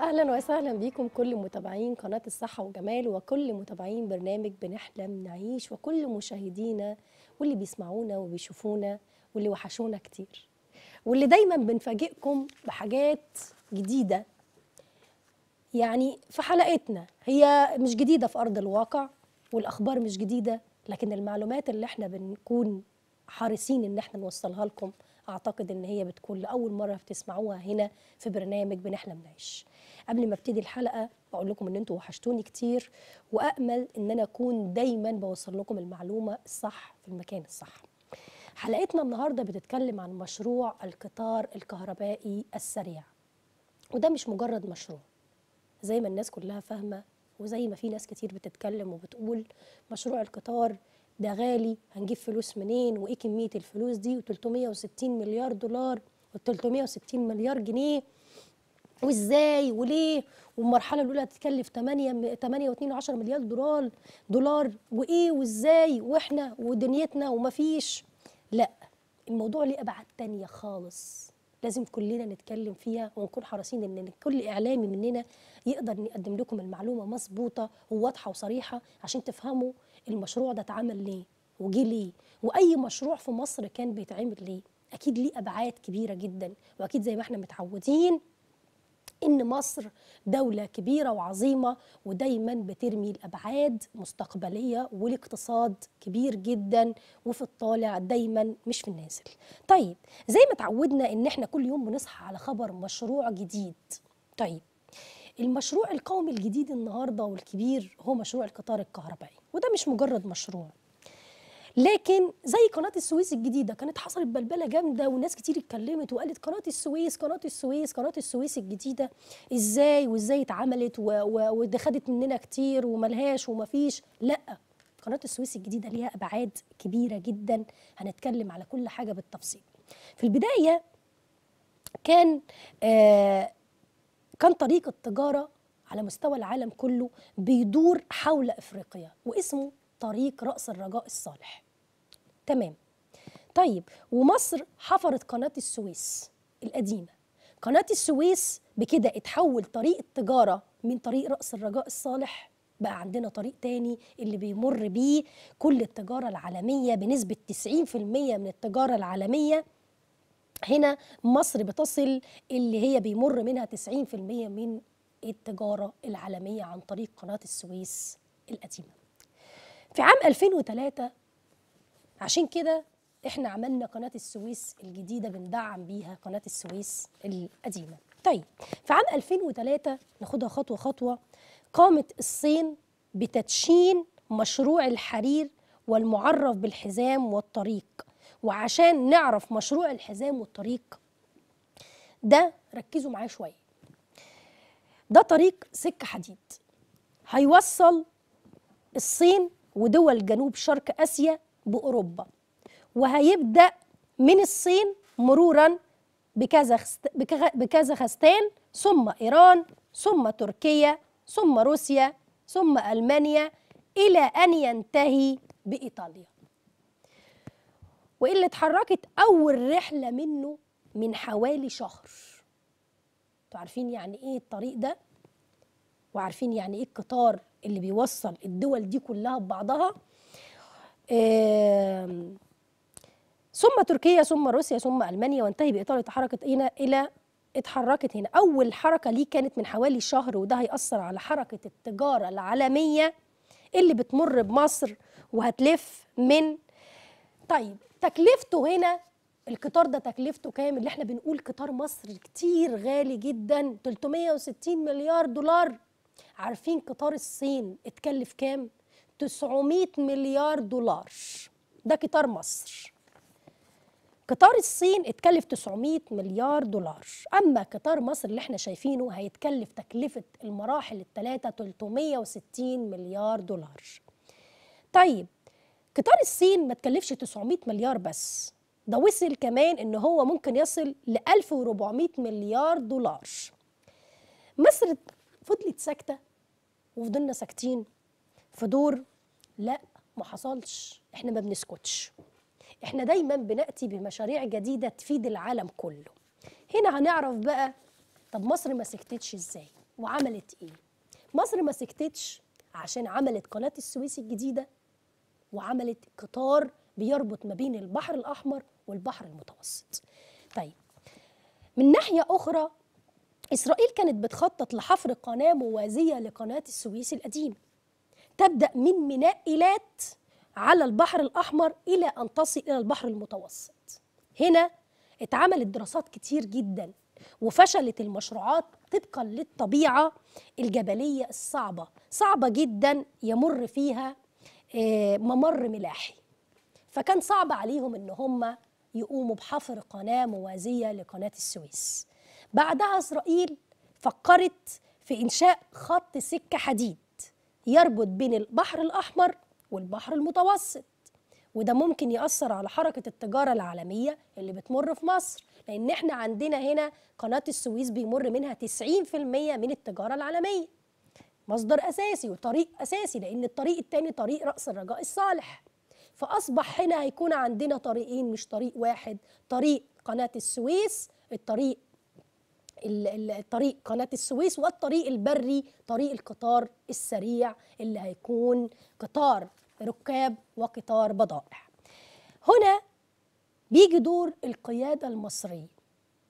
اهلا وسهلا بيكم كل متابعين قناه الصحه وجمال وكل متابعين برنامج بنحلم نعيش وكل مشاهدينا واللي بيسمعونا وبيشوفونا واللي وحشونا كتير واللي دايما بنفاجئكم بحاجات جديده يعني في حلقتنا هي مش جديده في ارض الواقع والاخبار مش جديده لكن المعلومات اللي احنا بنكون حريصين ان احنا نوصلها لكم اعتقد ان هي بتكون لاول مره بتسمعوها هنا في برنامج بنحلم نعيش قبل ما ابتدي الحلقه بقول لكم ان انتم وحشتوني كتير وامل ان انا اكون دايما بوصل لكم المعلومه الصح في المكان الصح حلقتنا النهارده بتتكلم عن مشروع القطار الكهربائي السريع وده مش مجرد مشروع زي ما الناس كلها فاهمه وزي ما في ناس كتير بتتكلم وبتقول مشروع القطار ده غالي هنجيب فلوس منين وايه كميه الفلوس دي و360 مليار دولار و360 مليار جنيه وازاي وليه والمرحله الاولى هتتكلف 8 8.2 و مليار دولار دولار وايه وازاي واحنا ودنيتنا ومفيش لا الموضوع ليه ابعاد تانية خالص لازم كلنا نتكلم فيها ونكون حريصين ان كل اعلامي مننا يقدر يقدم لكم المعلومه مظبوطه وواضحه وصريحه عشان تفهموا المشروع ده اتعمل ليه وجه ليه واي مشروع في مصر كان بيتعمل ليه اكيد ليه ابعاد كبيره جدا واكيد زي ما احنا متعودين ان مصر دوله كبيره وعظيمه ودايما بترمي الابعاد مستقبليه والاقتصاد كبير جدا وفي الطالع دايما مش في النازل طيب زي ما تعودنا ان احنا كل يوم بنصحى على خبر مشروع جديد طيب المشروع القومي الجديد النهارده والكبير هو مشروع القطار الكهربائي وده مش مجرد مشروع لكن زي قناه السويس الجديده كانت حصلت بلبله جامده وناس كتير اتكلمت وقالت قناه السويس قناه السويس قناه السويس الجديده ازاي وازاي اتعملت ودخلت خدت مننا كتير وملهاش ومفيش لا قناه السويس الجديده ليها ابعاد كبيره جدا هنتكلم على كل حاجه بالتفصيل في البدايه كان آه كان طريق التجارة على مستوى العالم كله بيدور حول افريقيا واسمه طريق راس الرجاء الصالح تمام طيب ومصر حفرت قناه السويس القديمه قناه السويس بكده اتحول طريق التجاره من طريق راس الرجاء الصالح بقى عندنا طريق تاني اللي بيمر بيه كل التجاره العالميه بنسبه 90% من التجاره العالميه هنا مصر بتصل اللي هي بيمر منها 90% من التجارة العالمية عن طريق قناة السويس القديمة في عام 2003 عشان كده احنا عملنا قناة السويس الجديدة بندعم بيها قناة السويس القديمة طيب في عام 2003 ناخدها خطوة خطوة قامت الصين بتدشين مشروع الحرير والمعرف بالحزام والطريق وعشان نعرف مشروع الحزام والطريق ده ركزوا معايا شويه ده طريق سكه حديد هيوصل الصين ودول جنوب شرق اسيا باوروبا وهيبدا من الصين مرورا بكازاخستان ثم ايران ثم تركيا ثم روسيا ثم المانيا الى ان ينتهي بايطاليا واللي اتحركت اول رحله منه من حوالي شهر انتوا عارفين يعني ايه الطريق ده وعارفين يعني ايه القطار اللي بيوصل الدول دي كلها ببعضها ثم تركيا ثم روسيا ثم المانيا وانتهي بايطاليا تحركت هنا الى اتحركت هنا اول حركه ليه كانت من حوالي شهر وده هياثر على حركه التجاره العالميه اللي بتمر بمصر وهتلف من طيب تكلفته هنا القطار ده تكلفته كام اللي احنا بنقول قطار مصر كتير غالي جدا 360 مليار دولار عارفين قطار الصين اتكلف كام 900 مليار دولار ده قطار مصر قطار الصين اتكلف 900 مليار دولار اما قطار مصر اللي احنا شايفينه هيتكلف تكلفه المراحل الثلاثه 360 مليار دولار طيب قطار الصين ما تكلفش 900 مليار بس ده وصل كمان ان هو ممكن يصل ل 1400 مليار دولار مصر فضلت ساكته وفضلنا ساكتين في دور لا ما حصلش احنا ما بنسكتش احنا دايما بناتي بمشاريع جديده تفيد العالم كله هنا هنعرف بقى طب مصر ما سكتتش ازاي وعملت ايه مصر ما سكتتش عشان عملت قناه السويس الجديده وعملت قطار بيربط ما بين البحر الأحمر والبحر المتوسط طيب من ناحية أخرى إسرائيل كانت بتخطط لحفر قناة موازية لقناة السويس القديمة تبدأ من ميناء إيلات على البحر الأحمر إلى أن تصل إلى البحر المتوسط هنا اتعملت دراسات كتير جدا وفشلت المشروعات طبقا للطبيعة الجبلية الصعبة صعبة جدا يمر فيها آه، ممر ملاحي فكان صعب عليهم ان هم يقوموا بحفر قناه موازيه لقناه السويس بعدها اسرائيل فكرت في انشاء خط سكه حديد يربط بين البحر الاحمر والبحر المتوسط وده ممكن ياثر على حركه التجاره العالميه اللي بتمر في مصر لان احنا عندنا هنا قناه السويس بيمر منها 90% من التجاره العالميه مصدر أساسي وطريق أساسي لأن الطريق الثاني طريق رأس الرجاء الصالح فأصبح هنا هيكون عندنا طريقين مش طريق واحد طريق قناة السويس الطريق الطريق قناة السويس والطريق البري طريق القطار السريع اللي هيكون قطار ركاب وقطار بضائع هنا بيجي دور القيادة المصرية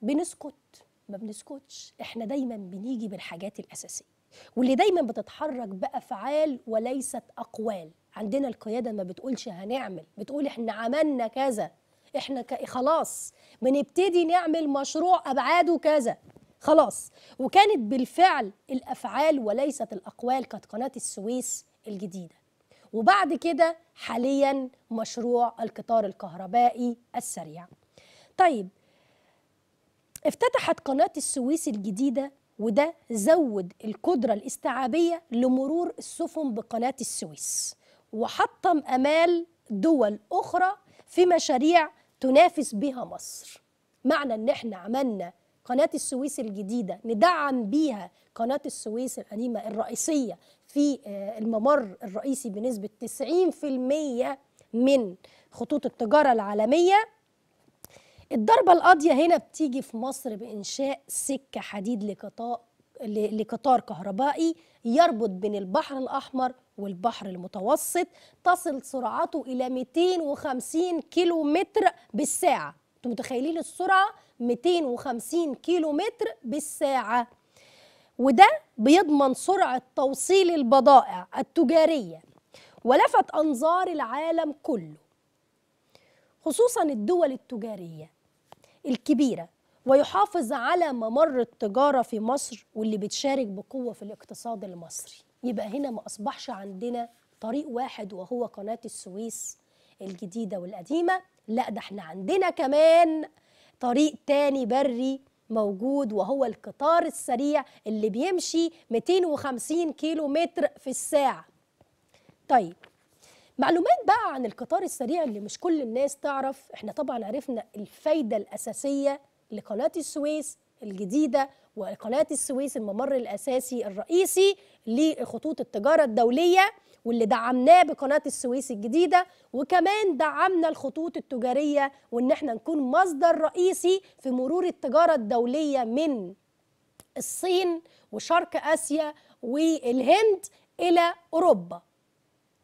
بنسكت ما بنسكتش احنا دايما بنيجي بالحاجات الأساسية واللي دايما بتتحرك بافعال وليست اقوال عندنا القياده ما بتقولش هنعمل بتقول احنا عملنا كذا احنا خلاص بنبتدي نعمل مشروع ابعاده كذا خلاص وكانت بالفعل الافعال وليست الاقوال كانت قناه السويس الجديده وبعد كده حاليا مشروع القطار الكهربائي السريع طيب افتتحت قناه السويس الجديده وده زود القدرة الاستيعابية لمرور السفن بقناة السويس وحطم أمال دول أخرى في مشاريع تنافس بها مصر معنى ان احنا عملنا قناة السويس الجديدة ندعم بيها قناة السويس القديمة الرئيسية في آه، الممر الرئيسي بنسبة 90% من خطوط التجارة العالمية الضربة القاضية هنا بتيجي في مصر بإنشاء سكة حديد لقطاع لقطار كهربائي يربط بين البحر الأحمر والبحر المتوسط تصل سرعته إلى 250 كيلو متر بالساعة أنتم متخيلين السرعة 250 كيلو متر بالساعة وده بيضمن سرعة توصيل البضائع التجارية ولفت أنظار العالم كله خصوصا الدول التجارية الكبيرة ويحافظ على ممر التجارة في مصر واللي بتشارك بقوة في الاقتصاد المصري يبقى هنا ما أصبحش عندنا طريق واحد وهو قناة السويس الجديدة والقديمة لا ده احنا عندنا كمان طريق تاني بري موجود وهو القطار السريع اللي بيمشي 250 كيلو متر في الساعة طيب معلومات بقى عن القطار السريع اللي مش كل الناس تعرف احنا طبعا عرفنا الفايدة الأساسية لقناة السويس الجديدة وقناة السويس الممر الأساسي الرئيسي لخطوط التجارة الدولية واللي دعمناه بقناة السويس الجديدة وكمان دعمنا الخطوط التجارية وإن احنا نكون مصدر رئيسي في مرور التجارة الدولية من الصين وشرق آسيا والهند إلى أوروبا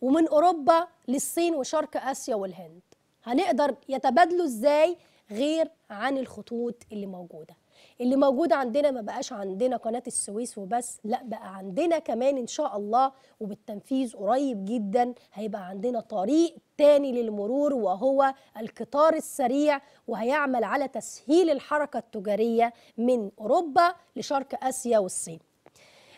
ومن اوروبا للصين وشرق اسيا والهند هنقدر يتبادلوا ازاي غير عن الخطوط اللي موجوده اللي موجود عندنا ما بقاش عندنا قناة السويس وبس لا بقى عندنا كمان إن شاء الله وبالتنفيذ قريب جدا هيبقى عندنا طريق تاني للمرور وهو القطار السريع وهيعمل على تسهيل الحركة التجارية من أوروبا لشرق آسيا والصين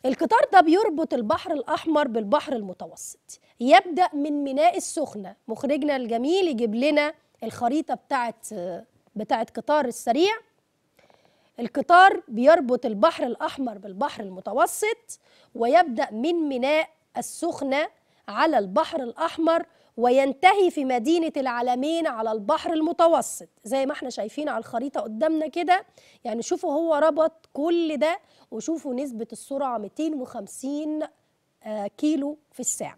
القطار ده بيربط البحر الأحمر بالبحر المتوسط يبدأ من ميناء السخنة مخرجنا الجميل يجيب لنا الخريطة بتاعت بتاعت قطار السريع القطار بيربط البحر الأحمر بالبحر المتوسط ويبدأ من ميناء السخنة على البحر الأحمر وينتهي في مدينة العلمين على البحر المتوسط زي ما احنا شايفين على الخريطة قدامنا كده يعني شوفوا هو ربط كل ده وشوفوا نسبة السرعة 250 آه، كيلو في الساعة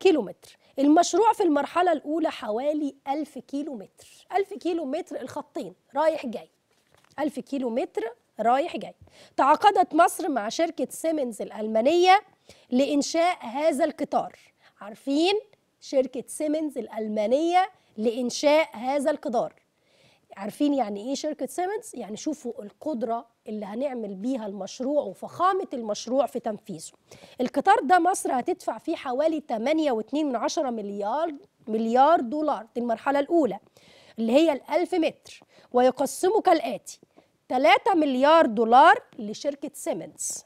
كيلومتر المشروع في المرحلة الأولى حوالي 1000 كيلومتر 1000 كيلومتر الخطين رايح جاي 1000 كيلومتر رايح جاي تعاقدت مصر مع شركة سيمنز الألمانية لإنشاء هذا القطار عارفين شركة سيمنز الألمانية لإنشاء هذا القدار عارفين يعني ايه شركه سيمنز يعني شوفوا القدره اللي هنعمل بيها المشروع وفخامه المشروع في تنفيذه القطار ده مصر هتدفع فيه حوالي 8.2 مليار مليار دولار دي المرحله الاولى اللي هي ال1000 متر ويقسمه كالاتي 3 مليار دولار لشركه سيمنز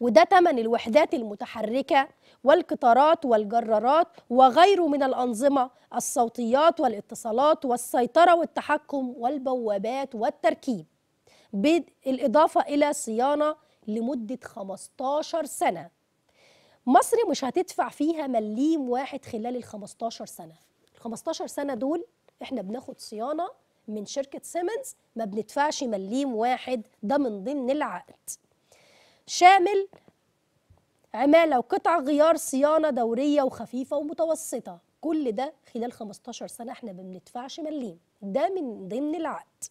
وده ثمن الوحدات المتحركه والقطارات والجرارات وغيره من الأنظمة الصوتيات والاتصالات والسيطرة والتحكم والبوابات والتركيب بالإضافة إلى صيانة لمدة 15 سنة مصر مش هتدفع فيها مليم واحد خلال ال 15 سنة ال 15 سنة دول احنا بناخد صيانة من شركة سيمنز ما بندفعش مليم واحد ده من ضمن العقد شامل عماله وقطع غيار صيانه دوريه وخفيفه ومتوسطه كل ده خلال 15 سنه احنا ما بندفعش مليم ده من ضمن العقد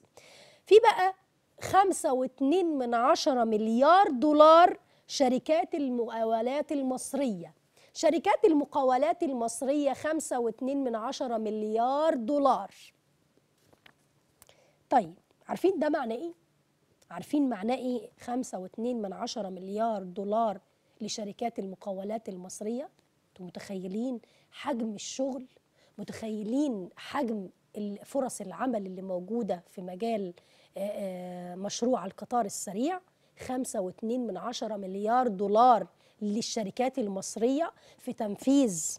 في بقى 5.2 من عشرة مليار دولار شركات المقاولات المصريه شركات المقاولات المصريه 5.2 من عشرة مليار دولار طيب عارفين ده معناه ايه عارفين معناه ايه 5.2 من عشرة مليار دولار لشركات المقاولات المصرية انتم متخيلين حجم الشغل متخيلين حجم فرص العمل اللي موجودة في مجال آه، آه، مشروع القطار السريع 5.2 من عشرة مليار دولار للشركات المصرية في تنفيذ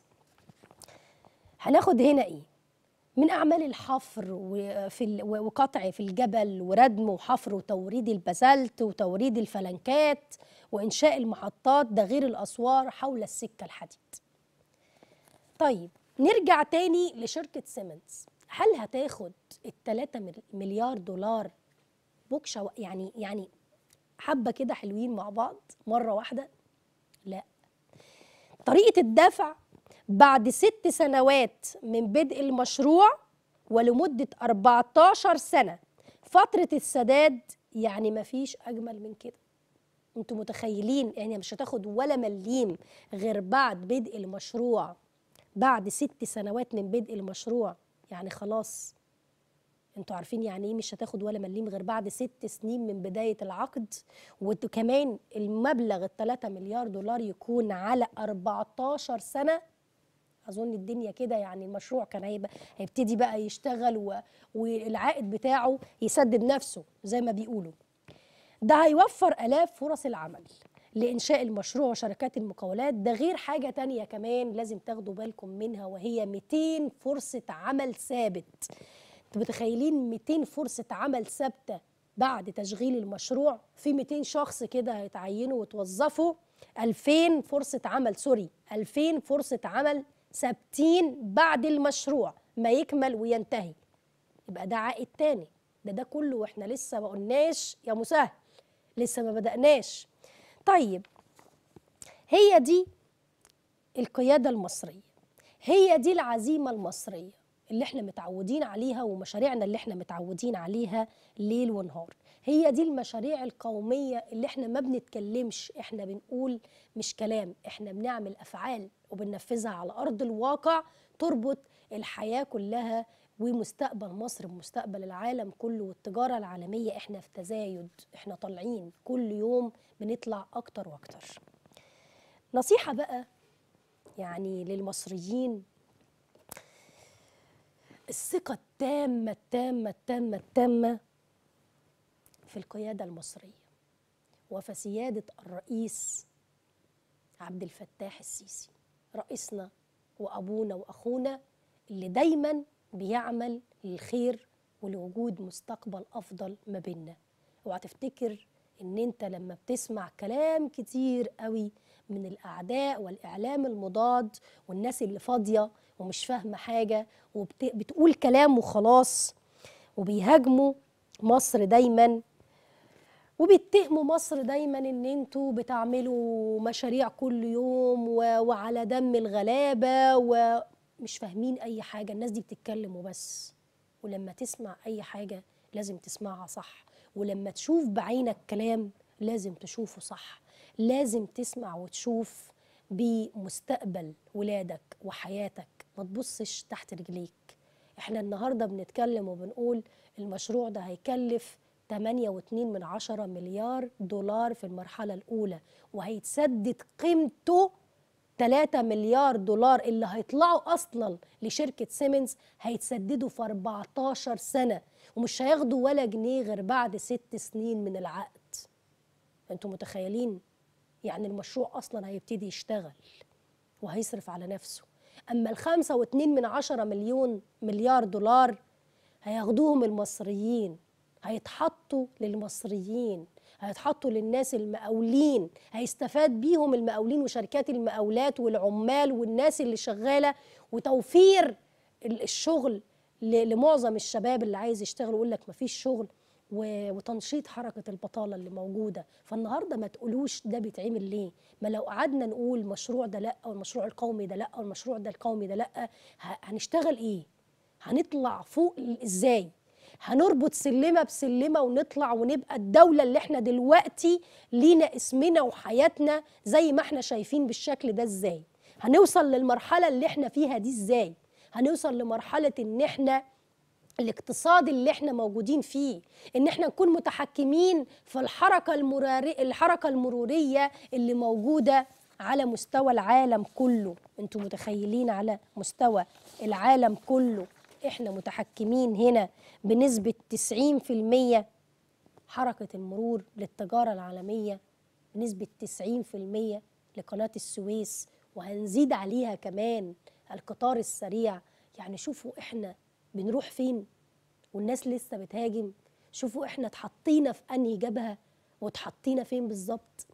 هناخد هنا ايه من أعمال الحفر وفي وقطع في الجبل وردم وحفر وتوريد البازلت وتوريد الفلنكات وإنشاء المحطات ده غير الأسوار حول السكة الحديد طيب نرجع تاني لشركة سيمنز هل هتاخد 3 مليار دولار بوكشة يعني يعني حبة كده حلوين مع بعض مرة واحدة؟ لا طريقة الدفع بعد ست سنوات من بدء المشروع ولمدة 14 سنة فترة السداد يعني ما فيش أجمل من كده انتوا متخيلين يعني مش هتاخد ولا مليم غير بعد بدء المشروع بعد ست سنوات من بدء المشروع يعني خلاص انتوا عارفين يعني ايه مش هتاخد ولا مليم غير بعد ست سنين من بدايه العقد وكمان المبلغ ال 3 مليار دولار يكون على 14 سنه اظن الدنيا كده يعني المشروع كان هيبقى هيبتدي بقى يشتغل و... والعائد بتاعه يسدد نفسه زي ما بيقولوا ده هيوفر الاف فرص العمل لإنشاء المشروع وشركات المقاولات ده غير حاجة تانية كمان لازم تاخدوا بالكم منها وهي 200 فرصة عمل ثابت انتوا متخيلين 200 فرصة عمل ثابتة بعد تشغيل المشروع في 200 شخص كده هيتعينوا وتوظفوا 2000 فرصة عمل سوري 2000 فرصة عمل ثابتين بعد المشروع ما يكمل وينتهي يبقى ده عائد تاني ده ده كله واحنا لسه ما قلناش يا مسهل لسه ما بدأناش طيب هي دي القيادة المصرية هي دي العزيمة المصرية اللي احنا متعودين عليها ومشاريعنا اللي احنا متعودين عليها ليل ونهار هي دي المشاريع القومية اللي احنا ما بنتكلمش احنا بنقول مش كلام احنا بنعمل أفعال وبننفذها على أرض الواقع تربط الحياة كلها ومستقبل مصر بمستقبل العالم كله والتجارة العالمية احنا في تزايد احنا طالعين كل يوم بنطلع أكتر وأكتر نصيحة بقى يعني للمصريين الثقة التامة التامة التامة التامة في القيادة المصرية وفي سيادة الرئيس عبد الفتاح السيسي رئيسنا وأبونا وأخونا اللي دايما بيعمل للخير ولوجود مستقبل أفضل ما بيننا وهتفتكر ان انت لما بتسمع كلام كتير قوي من الاعداء والاعلام المضاد والناس اللي فاضيه ومش فاهمه حاجه وبتقول كلام وخلاص وبيهاجموا مصر دايما وبيتهموا مصر دايما ان انتوا بتعملوا مشاريع كل يوم وعلى دم الغلابه ومش فاهمين اي حاجه الناس دي بتتكلم وبس ولما تسمع اي حاجه لازم تسمعها صح ولما تشوف بعينك كلام لازم تشوفه صح لازم تسمع وتشوف بمستقبل ولادك وحياتك ما تبصش تحت رجليك احنا النهارده بنتكلم وبنقول المشروع ده هيكلف 8.2 من عشرة مليار دولار في المرحلة الأولى وهيتسدد قيمته 3 مليار دولار اللي هيطلعوا أصلا لشركة سيمنز هيتسددوا في 14 سنة ومش هياخدوا ولا جنيه غير بعد ست سنين من العقد أنتم متخيلين يعني المشروع أصلا هيبتدي يشتغل وهيصرف على نفسه أما الخمسة واتنين من عشرة مليون مليار دولار هياخدوهم المصريين هيتحطوا للمصريين هيتحطوا للناس المقاولين هيستفاد بيهم المقاولين وشركات المقاولات والعمال والناس اللي شغاله وتوفير الشغل لمعظم الشباب اللي عايز يشتغل ويقول لك ما فيش شغل وتنشيط حركة البطالة اللي موجودة فالنهاردة ما تقولوش ده بيتعمل ليه ما لو قعدنا نقول المشروع ده لأ والمشروع القومي ده لأ والمشروع ده القومي ده لأ هنشتغل إيه هنطلع فوق إزاي هنربط سلمه بسلمه ونطلع ونبقى الدوله اللي احنا دلوقتي لينا اسمنا وحياتنا زي ما احنا شايفين بالشكل ده ازاي هنوصل للمرحله اللي احنا فيها دي ازاي هنوصل لمرحله ان احنا الاقتصاد اللي احنا موجودين فيه ان احنا نكون متحكمين في الحركه المراري الحركه المروريه اللي موجوده على مستوى العالم كله انتوا متخيلين على مستوى العالم كله احنا متحكمين هنا بنسبه 90% حركه المرور للتجاره العالميه بنسبه 90% لقناه السويس وهنزيد عليها كمان القطار السريع يعني شوفوا احنا بنروح فين والناس لسه بتهاجم شوفوا احنا اتحطينا في انهي جبهه واتحطينا فين بالظبط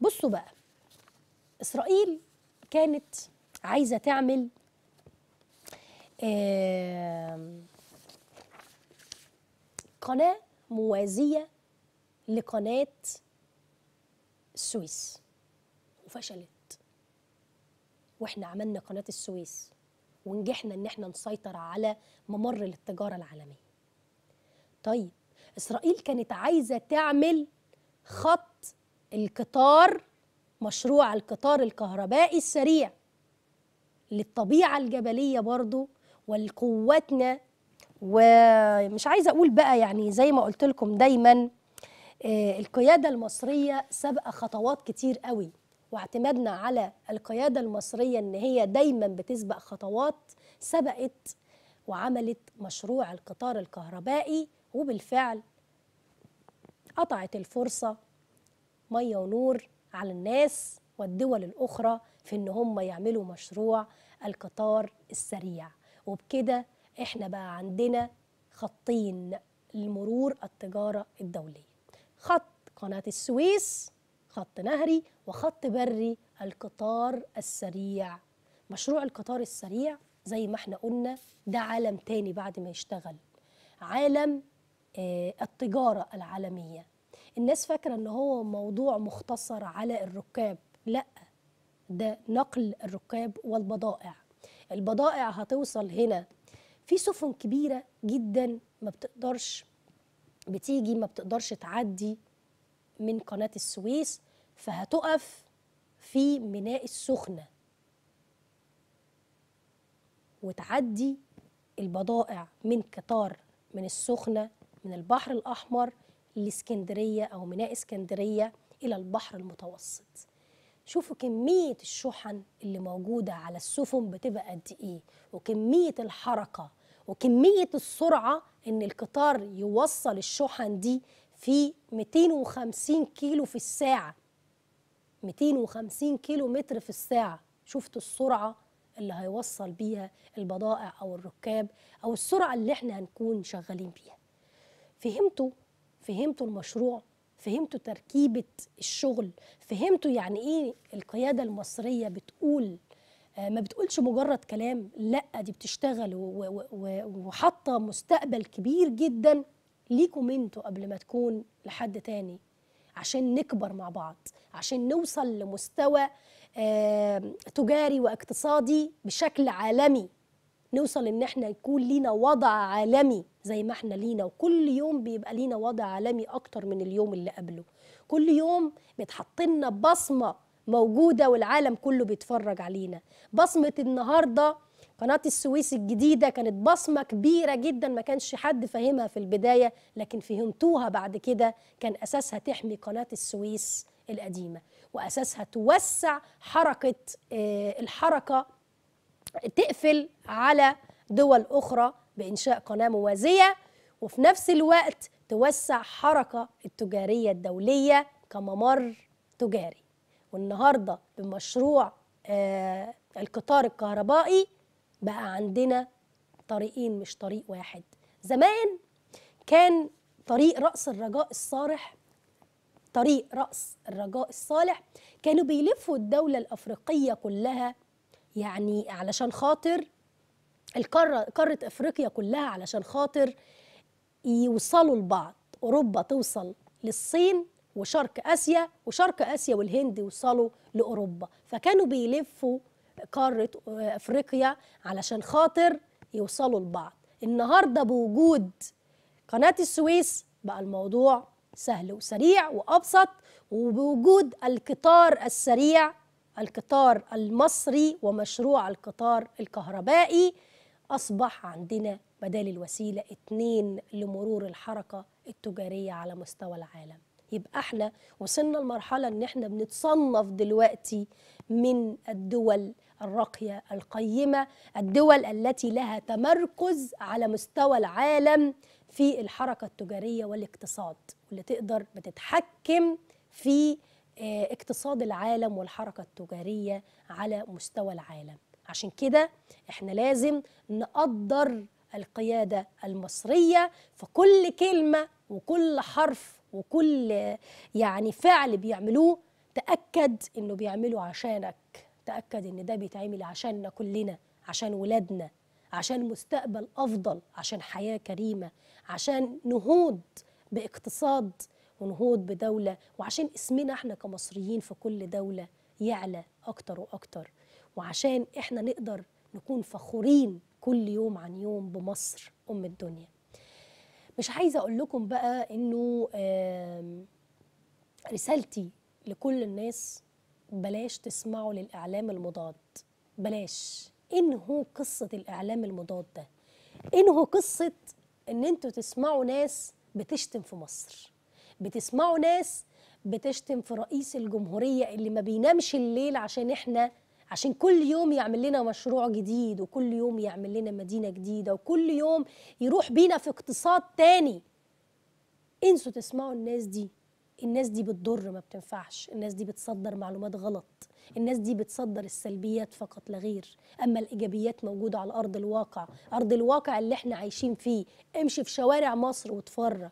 بصوا بقى اسرائيل كانت عايزه تعمل قناة موازية لقناة السويس وفشلت واحنا عملنا قناة السويس ونجحنا ان احنا نسيطر على ممر للتجارة العالمية طيب اسرائيل كانت عايزة تعمل خط القطار مشروع القطار الكهربائي السريع للطبيعة الجبلية برضو ولقوتنا ومش عايزه اقول بقى يعني زي ما قلت لكم دايما آه، القياده المصريه سابقه خطوات كتير قوي واعتمادنا على القياده المصريه ان هي دايما بتسبق خطوات سبقت وعملت مشروع القطار الكهربائي وبالفعل قطعت الفرصه ميه ونور على الناس والدول الاخرى في ان هم يعملوا مشروع القطار السريع وبكده احنا بقى عندنا خطين لمرور التجارة الدولية خط قناة السويس خط نهري وخط بري القطار السريع مشروع القطار السريع زي ما احنا قلنا ده عالم تاني بعد ما يشتغل عالم آه التجارة العالمية الناس فاكرة ان هو موضوع مختصر على الركاب لا ده نقل الركاب والبضائع البضائع هتوصل هنا في سفن كبيره جدا ما بتقدرش بتيجي ما بتقدرش تعدي من قناه السويس فهتقف في ميناء السخنه وتعدي البضائع من قطار من السخنه من البحر الاحمر لاسكندريه او ميناء اسكندريه الى البحر المتوسط شوفوا كمية الشحن اللي موجودة على السفن بتبقى قد إيه وكمية الحركة وكمية السرعة إن القطار يوصل الشحن دي في 250 كيلو في الساعة 250 كيلو متر في الساعة شفتوا السرعة اللي هيوصل بيها البضائع أو الركاب أو السرعة اللي إحنا هنكون شغالين بيها فهمتوا فهمتوا المشروع فهمتوا تركيبه الشغل فهمتوا يعني ايه القياده المصريه بتقول آه، ما بتقولش مجرد كلام لا دي بتشتغل وحاطه مستقبل كبير جدا ليكم انتوا قبل ما تكون لحد تاني عشان نكبر مع بعض عشان نوصل لمستوى آه، تجاري واقتصادي بشكل عالمي نوصل ان احنا يكون لينا وضع عالمي زي ما احنا لينا وكل يوم بيبقى لينا وضع عالمي اكتر من اليوم اللي قبله كل يوم بتحطلنا بصمه موجوده والعالم كله بيتفرج علينا بصمه النهارده قناة السويس الجديدة كانت بصمة كبيرة جدا ما كانش حد فاهمها في البداية لكن فهمتوها بعد كده كان أساسها تحمي قناة السويس القديمة وأساسها توسع حركة آه، الحركة تقفل على دول أخرى بإنشاء قناة موازية وفي نفس الوقت توسع حركة التجارية الدولية كممر تجاري والنهاردة بمشروع آه القطار الكهربائي بقى عندنا طريقين مش طريق واحد زمان كان طريق رأس الرجاء الصالح طريق رأس الرجاء الصالح كانوا بيلفوا الدولة الأفريقية كلها يعني علشان خاطر القاره قاره افريقيا كلها علشان خاطر يوصلوا لبعض اوروبا توصل للصين وشرق اسيا وشرق اسيا والهند يوصلوا لاوروبا فكانوا بيلفوا قاره آه، افريقيا علشان خاطر يوصلوا لبعض النهارده بوجود قناه السويس بقى الموضوع سهل وسريع وابسط وبوجود القطار السريع القطار المصري ومشروع القطار الكهربائي أصبح عندنا بدال الوسيلة اتنين لمرور الحركة التجارية على مستوى العالم يبقى احنا وصلنا لمرحلة ان احنا بنتصنف دلوقتي من الدول الراقية القيمة الدول التي لها تمركز على مستوى العالم في الحركة التجارية والاقتصاد واللي تقدر بتتحكم في آه، اقتصاد العالم والحركة التجارية على مستوى العالم عشان كده احنا لازم نقدر القيادة المصرية في كل كلمة وكل حرف وكل يعني فعل بيعملوه تأكد إنه بيعملوا عشانك تأكد إن ده بيتعمل عشاننا كلنا عشان ولادنا عشان مستقبل أفضل عشان حياة كريمة عشان نهوض باقتصاد ونهوض بدولة وعشان اسمنا احنا كمصريين في كل دولة يعلى أكتر وأكتر وعشان احنا نقدر نكون فخورين كل يوم عن يوم بمصر ام الدنيا مش عايزه اقول لكم بقى انه رسالتي لكل الناس بلاش تسمعوا للاعلام المضاد بلاش انهوا قصه الاعلام المضاد ده انهوا قصه ان انتوا تسمعوا ناس بتشتم في مصر بتسمعوا ناس بتشتم في رئيس الجمهوريه اللي ما بينامش الليل عشان احنا عشان كل يوم يعمل لنا مشروع جديد وكل يوم يعمل لنا مدينه جديده وكل يوم يروح بينا في اقتصاد تاني انسوا تسمعوا الناس دي الناس دي بتضر ما بتنفعش الناس دي بتصدر معلومات غلط الناس دي بتصدر السلبيات فقط لا غير اما الايجابيات موجوده على ارض الواقع ارض الواقع اللي احنا عايشين فيه امشي في شوارع مصر واتفرج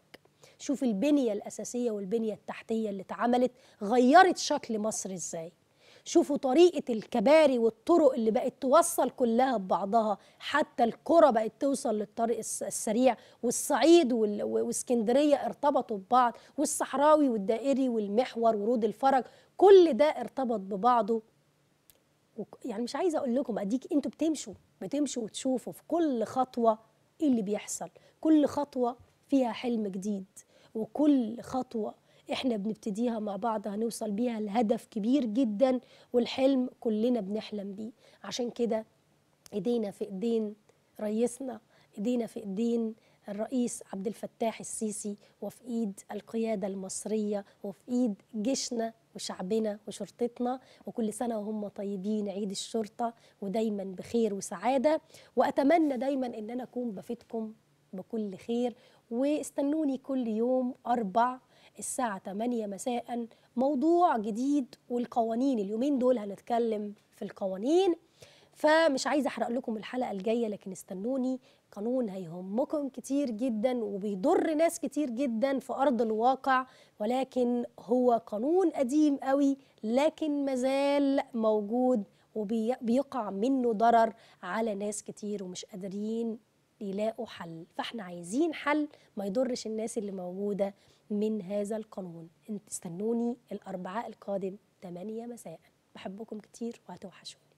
شوف البنيه الاساسيه والبنيه التحتيه اللي اتعملت غيرت شكل مصر ازاي شوفوا طريقة الكباري والطرق اللي بقت توصل كلها ببعضها حتى الكرة بقت توصل للطريق السريع والصعيد واسكندرية ارتبطوا ببعض والصحراوي والدائري والمحور ورود الفرج كل ده ارتبط ببعضه يعني مش عايزة أقول لكم أديك أنتوا بتمشوا بتمشوا وتشوفوا في كل خطوة إيه اللي بيحصل كل خطوة فيها حلم جديد وكل خطوة احنا بنبتديها مع بعض هنوصل بيها لهدف كبير جدا والحلم كلنا بنحلم بيه عشان كده ايدينا في ايدين رئيسنا ايدينا في ايدين الرئيس عبد الفتاح السيسي وفي ايد القياده المصريه وفي ايد جيشنا وشعبنا وشرطتنا وكل سنه وهم طيبين عيد الشرطه ودايما بخير وسعاده واتمنى دايما ان انا اكون بفيدكم بكل خير واستنوني كل يوم اربع الساعة 8 مساء موضوع جديد والقوانين اليومين دول هنتكلم في القوانين فمش عايزة أحرق لكم الحلقة الجاية لكن استنوني قانون هيهمكم كتير جدا وبيضر ناس كتير جدا في أرض الواقع ولكن هو قانون قديم قوي لكن مازال موجود وبيقع منه ضرر على ناس كتير ومش قادرين يلاقوا حل فاحنا عايزين حل ما يضرش الناس اللي موجوده من هذا القانون استنوني الأربعاء القادم 8 مساء بحبكم كتير وهتوحشوني